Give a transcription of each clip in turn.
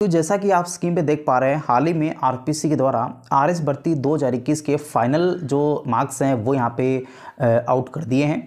तो जैसा कि आप स्क्रीन पे देख पा रहे हैं हाल ही में आरपीसी के द्वारा आर एस भर्ती दो के फाइनल जो मार्क्स हैं वो यहाँ पे आउट कर दिए हैं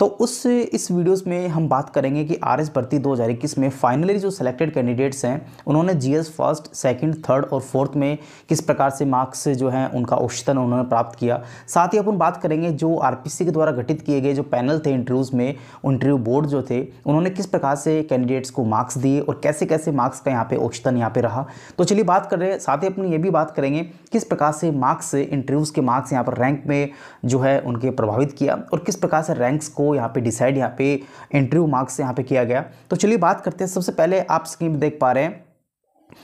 तो उस इस वीडियोस में हम बात करेंगे कि आर एस भर्ती दो हज़ार इक्कीस में फाइनली जो सिलेक्टेड कैंडिडेट्स हैं उन्होंने G S first second third और फोर्थ में किस प्रकार से मार्क्स जो हैं उनका औषतन उन्होंने प्राप्त किया साथ ही अपन बात करेंगे जो आर पी सी के द्वारा गठित किए गए जो पैनल थे इंटरव्यूज़ में इंटरव्यू बोर्ड जो थे उन्होंने किस प्रकार से कैंडिडेट्स को मार्क्स दिए और कैसे कैसे मार्क्स का यहाँ पर औचतन यहाँ पर रहा तो चलिए बात कर रहे हैं साथ ही अपन ये भी बात करेंगे किस प्रकार से मार्क्स इंटरव्यूज़ के मार्क्स यहाँ पर रैंक में जो है उनके प्रभावित किया और किस प्रकार से रैंक्स को यहाँ पे डिसाइड यहाँ पे इंटरव्यू मार्क्स यहाँ पे किया गया तो चलिए बात करते हैं सबसे पहले आप स्क्रीन देख पा रहे हैं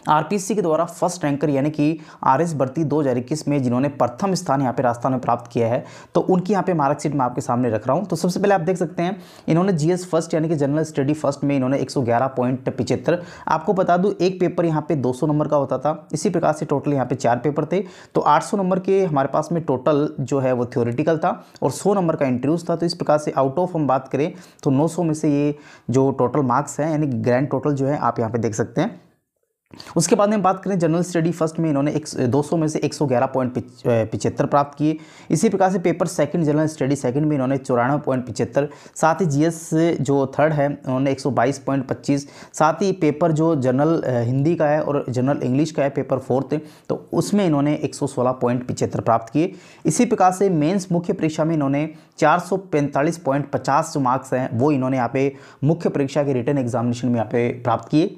आरपीसी के द्वारा फर्स्ट रैंकर यानी कि आर एस भर्ती दो हज़ार इक्कीस में जिन्होंने प्रथम स्थान यहाँ पे राजस्थान में प्राप्त किया है तो उनकी यहाँ पे मार्कशीट मैं आपके सामने रख रहा हूँ तो सबसे पहले आप देख सकते हैं इन्होंने जीएस फर्स्ट यानी कि जनरल स्टडी फर्स्ट में इन्होंने एक सौ ग्यारह पॉइंट पिछहत्तर आपको बता दूँ एक पेपर यहाँ पर दो सौ नंबर का होता था इसी प्रकार से टोटल यहाँ पर चार पेपर थे तो आठ सौ नंबर के हमारे पास में टोटल जो है वो थ्योरिटिकल था और सौ नंबर का इंटरव्यूज था तो इस प्रकार से आउट ऑफ हम बात करें तो नौ सौ में से ये जो टोटल मार्क्स हैं यानी ग्रैंड टोटल जो है आप यहाँ पर देख सकते हैं उसके बाद में बात करें जनरल स्टडी फर्स्ट में इन्होंने एक दो में से 111 पॉइंट पिचहत्तर प्राप्त किए इसी प्रकार से paper second general study second में इन्होंने चौरानवे पॉइंट पिचहत्तर साथ ही जीएस जो थर्ड है उन्होंने 122 पॉइंट पच्चीस साथ ही पेपर जो जनरल हिंदी का है और जनरल इंग्लिश का है पेपर फोर्थ तो उसमें इन्होंने एक पॉइंट पिछहत्तर प्राप्त किए इसी प्रकार से मेन्स मुख्य परीक्षा में इन्होंने चार पॉइंट पचास जो मार्क्स हैं वो इन्होंने यहाँ पे मुख्य परीक्षा के रिटर्न एग्जामिनेशन में यहाँ पे प्राप्त किए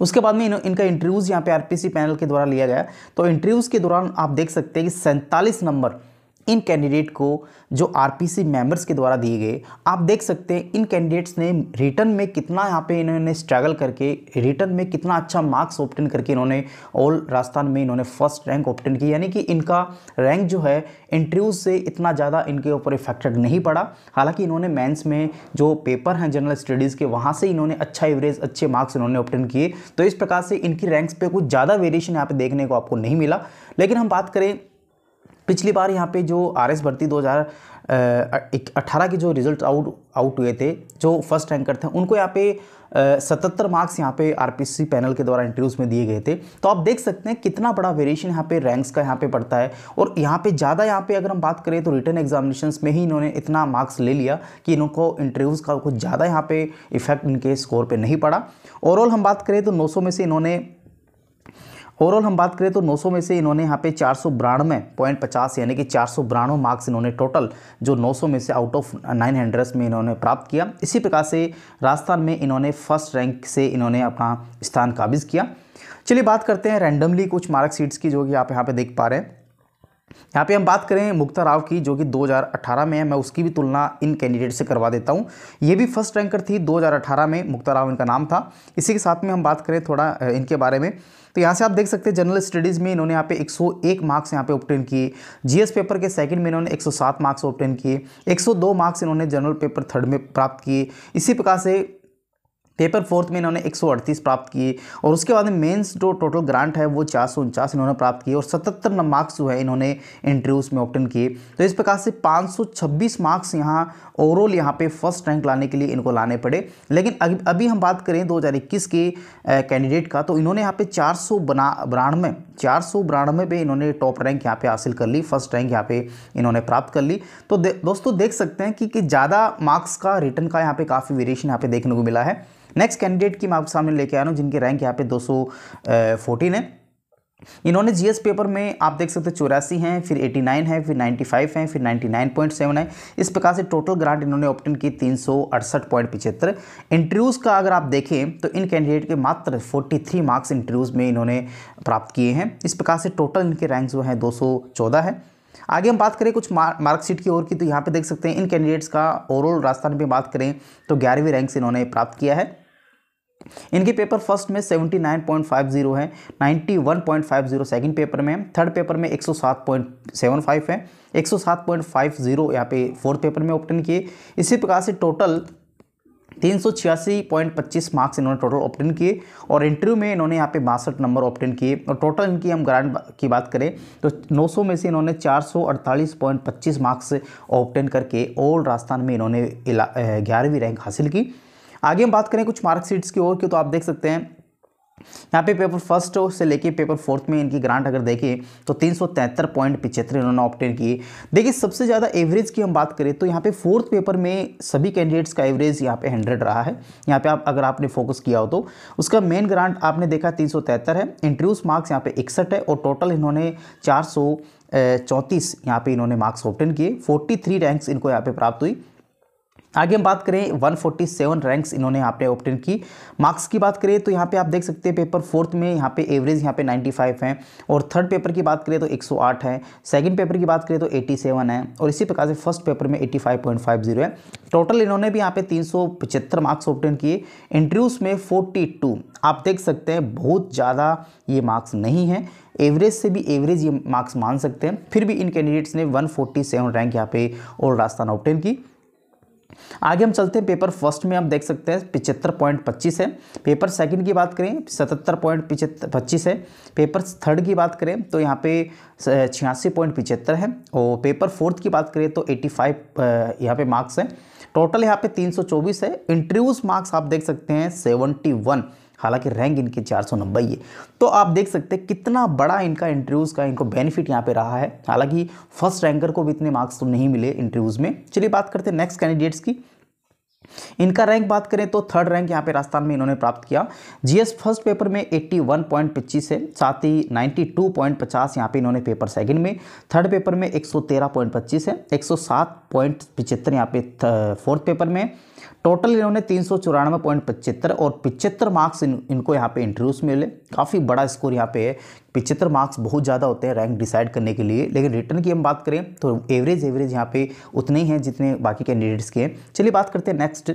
उसके बाद में इन, इनका इंटरव्यूज़ यहाँ पे आरपीसी पैनल के द्वारा लिया गया तो इंटरव्यूज़ के दौरान आप देख सकते हैं कि सैंतालीस नंबर इन कैंडिडेट को जो आरपीसी मेंबर्स के द्वारा दिए गए आप देख सकते हैं इन कैंडिडेट्स ने रिटर्न में कितना यहाँ पे इन्होंने स्ट्रगल करके रिटर्न में कितना अच्छा मार्क्स ऑप्टेन करके इन्होंने ऑल राजस्थान में इन्होंने फर्स्ट रैंक ऑप्टेन की यानी कि इनका रैंक जो है इंटरव्यूज से इतना ज़्यादा इनके ऊपर इफेक्टेड नहीं पड़ा हालांकि इन्होंने मैंस में जो पेपर हैं जनरल स्टडीज़ के वहाँ से इन्होंने अच्छा एवरेज अच्छे मार्क्स इन्होंने ऑप्टेन किए तो इस प्रकार से इनकी रैंक्स पर कुछ ज़्यादा वेरिएशन यहाँ पर देखने को आपको नहीं मिला लेकिन हम बात करें पिछली बार यहाँ पे जो आर एस भर्ती दो हज़ार अट्ठारह के जो रिजल्ट आउट आउट हुए थे जो फर्स्ट रैंकर थे उनको यहाँ पे सतहत्तर मार्क्स यहाँ पे आरपीसी पैनल के द्वारा इंटरव्यूज़ में दिए गए थे तो आप देख सकते हैं कितना बड़ा वेरिएशन यहाँ पे रैंक्स का यहाँ पे पड़ता है और यहाँ पे ज़्यादा यहाँ पे अगर हम बात करें तो रिटर्न एग्जामिनेशन में ही इन्होंने इतना मार्क्स ले लिया कि इनको इंटरव्यूज़ का कुछ ज़्यादा यहाँ पे इफेक्ट इनके स्कोर पर नहीं पड़ा ओवरऑल हम बात करें तो नौ में से इन्होंने ओवरऑल हम बात करें तो 900 में से इन्होंने यहाँ पे चार सौ बानवे पॉइंट पचास यानी कि चार सौ बानवे मार्क्स इन्होंने टोटल जो 900 में से आउट ऑफ 900 में इन्होंने प्राप्त किया इसी प्रकार से राजस्थान में इन्होंने फर्स्ट रैंक से इन्होंने अपना स्थान काबिज किया चलिए बात करते हैं रैंडमली कुछ मार्कशीट्स की जो कि आप यहाँ पर देख पा रहे हैं यहाँ पे हम बात करें मुक्ता राव की जो कि 2018 में है मैं उसकी भी तुलना इन कैंडिडेट से करवा देता हूँ ये भी फर्स्ट रैंकर थी 2018 में मुक्ता राव इनका नाम था इसी के साथ में हम बात करें थोड़ा इनके बारे में तो यहाँ से आप देख सकते हैं जनरल स्टडीज़ में इन्होंने यहाँ पे 101 मार्क्स यहाँ पे ऑप्टेन किए जीएस पेपर के सेकंड में इन्होंने 107 मार्क्स ऑप्टेन किए 102 मार्क्स इन्होंने जनरल पेपर थर्ड में प्राप्त किए इसी प्रकार से पेपर फोर्थ में इन्होंने एक प्राप्त किए और उसके बाद मेंस जो टोटल ग्रांट है वो चार इन्होंने प्राप्त किए और सतहत्तर मार्क्स जो है इन्होंने इंटरव्यूज़ में ऑप्टन किए तो इस प्रकार से 526 मार्क्स यहाँ ओवरऑल यहाँ पे फर्स्ट रैंक लाने के लिए इनको लाने पड़े लेकिन अभी अभी हम बात करें 2021 के कैंडिडेट का तो इन्होंने यहाँ पे चार सौ बना चार सौ बिरानवे पे इन्होंने टॉप रैंक यहाँ पे हासिल कर ली फर्स्ट रैंक यहाँ पे इन्होंने प्राप्त कर ली तो दे, दोस्तों देख सकते हैं कि, कि ज़्यादा मार्क्स का रिटर्न का यहाँ पे काफ़ी वेरिएशन यहाँ पे देखने को मिला है नेक्स्ट कैंडिडेट की मैं आपके सामने लेके आ रहा हूँ जिनके रैंक यहाँ पे दो सौ है इन्होंने जीएस पेपर में आप देख सकते हैं चौरासी हैं फिर 89 है फिर 95 हैं फिर 99.7 है इस प्रकार से टोटल ग्रांट इन्होंने ऑप्टेन की तीन पॉइंट इंटरव्यूज़ का अगर आप देखें तो इन कैंडिडेट के मात्र 43 मार्क्स इंटरव्यूज़ में इन्होंने प्राप्त किए हैं इस प्रकार से टोटल इनके रैंक जो हैं दो है आगे हम बात करें कुछ मार्कशीट की ओर की तो यहाँ पर देख सकते हैं इन कैंडिडेट्स का ओवरऑल राजस्थान में बात करें तो ग्यारहवीं रैंक इन्होंने प्राप्त किया है इनके पेपर फर्स्ट में 79.50 है 91.50 सेकंड पेपर में थर्ड पेपर में 107.75 है 107.50 यहाँ पे फोर्थ पेपर में ऑप्टेन किए इसी प्रकार से टोटल तीन सौ छियासी पॉइंट पच्चीस मार्क्स इन्होंने टोटल ऑप्टेन किए और इंटरव्यू में इन्होंने यहाँ पे बासठ नंबर ऑप्टेन किए और टोटल इनकी हम ग्रांड की बात करें तो 900 में से इन्होंने चार सौ अड़तालीस पॉइंट पच्चीस मार्क्स ऑप्टेन करके ओल्ड राजस्थान में इन्होंने ग्यारहवीं रैंक हासिल की आगे हम बात करें कुछ मार्कशीट्स की ओर की तो आप देख सकते हैं यहाँ पे पेपर फर्स्ट से लेके पेपर फोर्थ में इनकी ग्रांट अगर देखें तो तीन सौ तिहत्तर पॉइंट पिछहत्तर इन्होंने ऑप्टेन किए देखिए सबसे ज़्यादा एवरेज की हम बात करें तो यहाँ पे फोर्थ पेपर में सभी कैंडिडेट्स का एवरेज यहाँ पे हंड्रेड रहा है यहाँ पे आप अगर आपने फोकस किया हो तो उसका मेन ग्रांट आपने देखा तीन है इंट्रूस मार्क्स यहाँ पे इकसठ है और टोटल इन्होंने चार सौ चौंतीस यहाँ पे इन्होंने मार्क्स ऑप्टेन किए 43 रैंक्स इनको यहाँ पे प्राप्त हुई आगे हम बात करें 147 रैंक्स इन्होंने यहाँ पे ऑप्टेन की मार्क्स की बात करें तो यहाँ पे आप देख सकते हैं पेपर फोर्थ में यहाँ पे एवरेज यहाँ पे 95 है और थर्ड पेपर की बात करें तो 108 है सेकंड पेपर की बात करें तो 87 है और इसी प्रकार से फर्स्ट पेपर में 85.50 है टोटल इन्होंने भी यहाँ पे पचहत्तर मार्क्स ऑप्टेन किए इंटरव्यूज़ में टू आप देख सकते हैं बहुत ज़्यादा ये मार्क्स नहीं है एवरेज से भी एवरेज ये मार्क्स मान सकते हैं फिर भी इन कैंडिडेट्स ने 147 रैंक यहाँ पे और राजस्थान ऑप्टेन की आगे हम चलते हैं पेपर फर्स्ट में आप देख सकते हैं पिचहत्तर पॉइंट पच्चीस है पेपर सेकंड की बात करें सतहत्तर पॉइंट पिचहत्तर पच्चीस है पेपर थर्ड की बात करें तो यहाँ पे छियासी पॉइंट पिचहत्तर है और पेपर फोर्थ की बात करें तो एट्टी फाइव यहाँ पे मार्क्स हैं टोटल यहाँ पे चौबीस है इंटरव्यूज मार्क्स आप देख सकते हैं 71 हालांकि रैंक इनके चार सौ नब्बे है तो आप देख सकते हैं कितना बड़ा इनका इंटरव्यूज़ का इनको बेनिफिट यहाँ पे रहा है हालांकि फर्स्ट रैंकर को भी इतने मार्क्स तो नहीं मिले इंटरव्यूज़ में चलिए बात करते हैं नेक्स्ट कैंडिडेट्स की इनका रैंक बात करें तो थर्ड रैंक यहाँ पे राजस्थान में इन्होंने प्राप्त किया जीएस फर्स्ट पेपर में 81.25 है साथ ही 92.50 यहाँ पे इन्होंने पेपर सेकंड में थर्ड पेपर में 113.25 है 107 पॉइंट पिचहत्तर यहाँ पे फोर्थ पेपर में टोटल इन्होंने तीन सौ चौरानवे पॉइंट पचहत्तर और पिचहत्तर मार्क्स इन, इनको यहाँ पे इंटरव्यूस में मिले काफ़ी बड़ा स्कोर यहाँ पे है पिचहत्तर मार्क्स बहुत ज़्यादा होते हैं रैंक डिसाइड करने के लिए लेकिन रिटर्न की हम बात करें तो एवरेज एवरेज यहाँ पे उतने ही हैं जितने बाकी कैंडिडेट्स के हैं चलिए बात करते हैं नेक्स्ट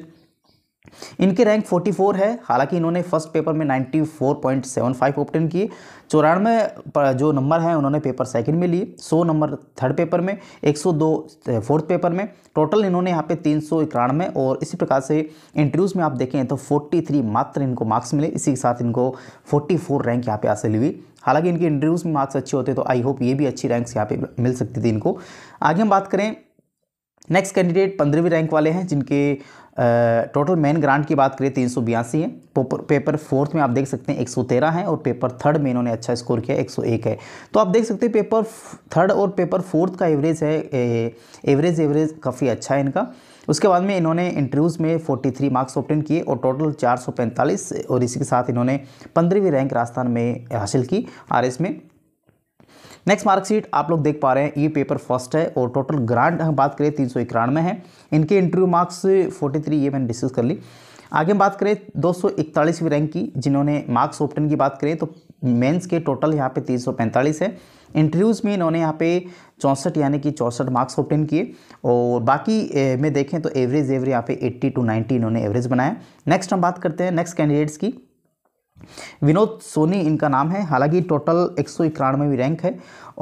इनकी रैंक 44 है हालांकि इन्होंने फर्स्ट पेपर में 94.75 ऑप्टेन किए चौरानवे जो नंबर हैं उन्होंने पेपर सेकंड में लिए 100 नंबर थर्ड पेपर में 102 फोर्थ पेपर में टोटल इन्होंने यहाँ पे तीन सौ और इसी प्रकार से इंटरव्यूज़ में आप देखें तो 43 मात्र इनको मार्क्स मिले इसी के साथ इनको 44 रैंक यहाँ पे हासिल हुई हालांकि इनके इंटरव्यूज़ में मार्क्स अच्छे होते तो आई होप ये भी अच्छी रैंक्स यहाँ पे मिल सकती थी इनको आगे हम बात करें नेक्स्ट कैंडिडेट पंद्रहवीं रैंक वाले हैं जिनके टोटल मेन ग्रांट की बात करें तीन सौ बयासी है पेपर फोर्थ में आप देख सकते हैं एक सौ तेरह है और पेपर थर्ड में इन्होंने अच्छा स्कोर किया एक सौ एक है तो आप देख सकते हैं पेपर थर्ड और पेपर फोर्थ का एवरेज है एवरेज एवरेज काफ़ी अच्छा है इनका उसके बाद में इन्होंने इंटरव्यूज़ में 43 मार्क्स ऑप्टेन किए और टोटल 445 और इसी के साथ इन्होंने पंद्रहवीं रैंक राजस्थान में हासिल की आर में नेक्स्ट मार्कशीट आप लोग देख पा रहे हैं ये पेपर फर्स्ट है और टोटल ग्रांट हम बात करें तीन सौ इक्यानवे है इनके इंटरव्यू मार्क्स फोर्टी थ्री ये मैंने डिस्कस कर ली आगे हम बात करें दो सौ इकतालीसवीं रैंक की जिन्होंने मार्क्स ओपटन की बात करें तो मेंस के टोटल यहाँ पे तीन सौ पैंतालीस है इंटरव्यूज़ में इन्होंने यहाँ पे चौंसठ यानी कि चौंसठ मार्क्स ऑप्टेन किए और बाकी में देखें तो एवरेज एवरेज यहाँ पे एट्टी टू नाइन्टी इन्होंने एवरेज बनाया नेक्स्ट हम बात करते हैं नेक्स्ट कैंडिडेट्स की विनोद सोनी इनका नाम है हालांकि टोटल एक सौ इक्यानवे भी रैंक है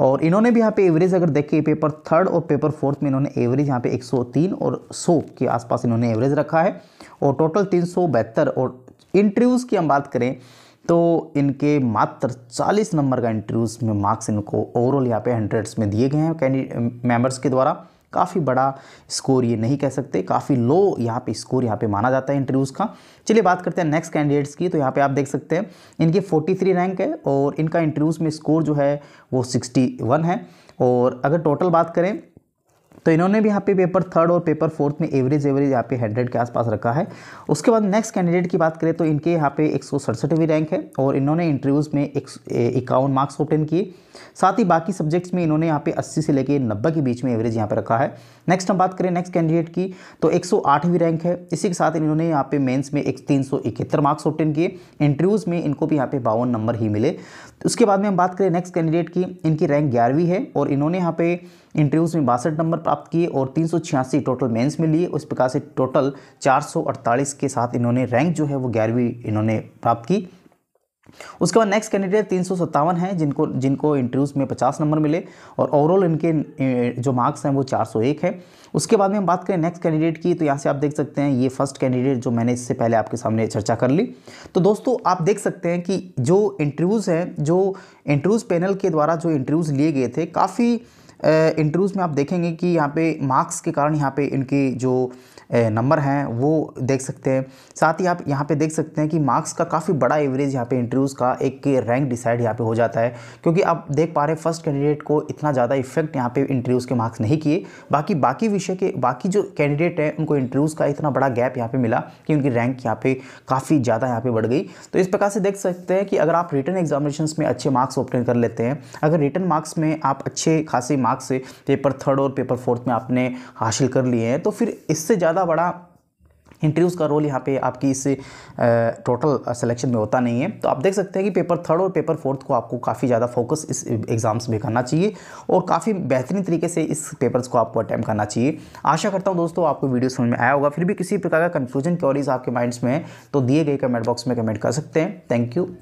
और इन्होंने भी यहाँ पे एवरेज अगर देखे पेपर थर्ड और पेपर फोर्थ में इन्होंने एवरेज यहाँ पे 103 और 100 के आसपास इन्होंने एवरेज रखा है और टोटल तीन और इंटरव्यूज़ की हम बात करें तो इनके मात्र 40 नंबर का इंटरव्यूज़ में मार्क्स इनको ओवरऑल यहाँ पे हंड्रेड्स में दिए गए हैं कैंडिडेट मेम्बर्स के द्वारा काफ़ी बड़ा स्कोर ये नहीं कह सकते काफ़ी लो यहाँ पे स्कोर यहाँ पे माना जाता है इंटरव्यूज़ का चलिए बात करते हैं नेक्स्ट कैंडिडेट्स की तो यहाँ पे आप देख सकते हैं इनकी 43 रैंक है और इनका इंटरव्यूज़ में स्कोर जो है वो 61 है और अगर टोटल बात करें तो इन्होंने भी यहाँ पे पेपर थर्ड और पेपर फोर्थ में एवरेज एवरेज यहाँ पे हंड्रेड के आसपास रखा है उसके बाद नेक्स्ट कैंडिडेट की बात करें तो इनके यहाँ पे एक रैंक है और इन्होंने इंटरव्यूज़ में एक इक्यावन मार्क्स ऑप्टेन किए साथ ही बाकी सब्जेक्ट्स में इन्होंने यहाँ पे 80 से लेके 90 के बीच में एवरेज यहाँ पे रखा है नेक्स्ट हम बात करें नेक्स्ट कैंडिडेट की तो 108वीं रैंक है इसी के साथ इन्होंने यहाँ पे मेंस में एक तीन मार्क्स ऑप्टेन किए इंटरव्यूज़ में इनको भी यहाँ पे बावन नंबर ही मिले तो उसके बाद में हम बात करें नेक्स्ट कैंडिडेट की इनकी रैंक ग्यारहवीं है और इन्होंने यहाँ पे इंटरव्यूज़ में बासठ नंबर प्राप्त किए और तीन टोटल मेंस में लिए उस प्रकार से टोटल 448 के साथ इन्होंने रैंक जो है वो ग्यारहवीं इन्होंने प्राप्त की उसके बाद नेक्स्ट कैंडिडेट तीन है जिनको जिनको इंटरव्यूज़ में 50 नंबर मिले और ओवरऑल इनके जो मार्क्स हैं वो 401 है उसके बाद में हम बात करें नेक्स्ट कैंडिडेट की तो यहाँ से आप देख सकते हैं ये फर्स्ट कैंडिडेट जो मैंने इससे पहले आपके सामने चर्चा कर ली तो दोस्तों आप देख सकते हैं कि जो इंटरव्यूज़ हैं जो इंटरव्यूज़ पैनल के द्वारा जो इंटरव्यूज़ लिए गए थे काफ़ी इंटरव्यूज़ में आप देखेंगे कि यहाँ पे मार्क्स के कारण यहाँ पे इनकी जो नंबर हैं वो देख सकते हैं साथ ही आप यहाँ पे देख सकते हैं कि मार्क्स का काफ़ी बड़ा एवरेज यहाँ पे इंटरव्यूज़ का एक रैंक डिसाइड यहाँ पे हो जाता है क्योंकि आप देख पा रहे फर्स्ट कैंडिडेट को इतना ज़्यादा इफेक्ट यहाँ पे इंटरव्यूज़ के मार्क्स नहीं किए बाकी बाकी विषय के बाकी जो कैंडिडेट हैं उनको इंटरव्यूज़ का इतना बड़ा गैप यहाँ पर मिला कि उनकी रैंक यहाँ पर काफ़ी ज़्यादा यहाँ पर बढ़ गई तो इस प्रकार से देख सकते हैं कि अगर आप रिटर्न एग्जामिनेशन में अच्छे मार्क्स ऑप्टेन कर लेते हैं अगर रिटर्न मार्क्स में आप अच्छे खासे मार्क्स पेपर थर्ड और पेपर फोर्थ में आपने हासिल कर लिए हैं तो फिर इससे ज़्यादा ज़्यादा बड़ा इंटरव्यूज़ का रोल यहाँ पे आपकी इस टोटल सिलेक्शन में होता नहीं है तो आप देख सकते हैं कि पेपर थर्ड और पेपर फोर्थ को आपको काफ़ी ज़्यादा फोकस इस एग्ज़ाम्स में करना चाहिए और काफ़ी बेहतरीन तरीके से इस पेपर्स को आपको अटैम्प करना चाहिए आशा करता हूँ दोस्तों आपको वीडियो समझ में आया होगा फिर भी किसी प्रकार का कन्फ्यूजन क्योरीज आपके माइंड्स में है तो दिए गए कमेंट बॉक्स में कमेंट कर सकते हैं थैंक यू